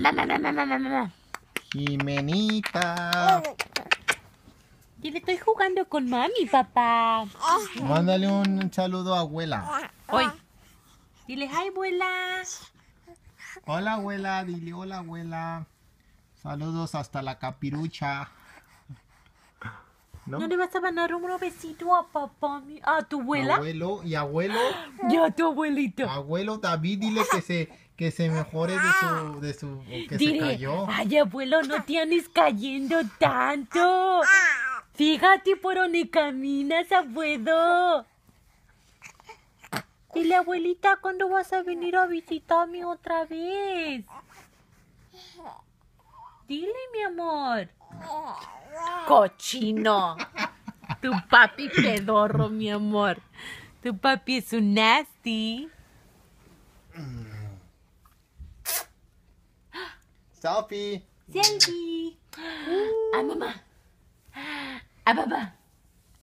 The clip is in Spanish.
La, la, la, Jimenita. Yo le estoy jugando con mami, papá. Mándale un saludo a abuela. Hoy. Dile, ¡ay, abuela. Hola, abuela. Dile, hola, abuela. Saludos hasta la capirucha. ¿No? le vas a mandar un besito a papá, a tu abuela? Abuelo y abuelo. Y a tu abuelito. Abuelo David, dile que se, que se mejore de su, de su, que se cayó. Ay, abuelo, no te cayendo tanto. Fíjate por donde caminas, abuelo. Dile, abuelita, ¿cuándo vas a venir a visitarme otra vez? Dile, mi amor cochino. Tu papi pedorro, mi amor. Tu papi es un nasty. Selfie. Selfie. A ah, mamá. Ah, a papá.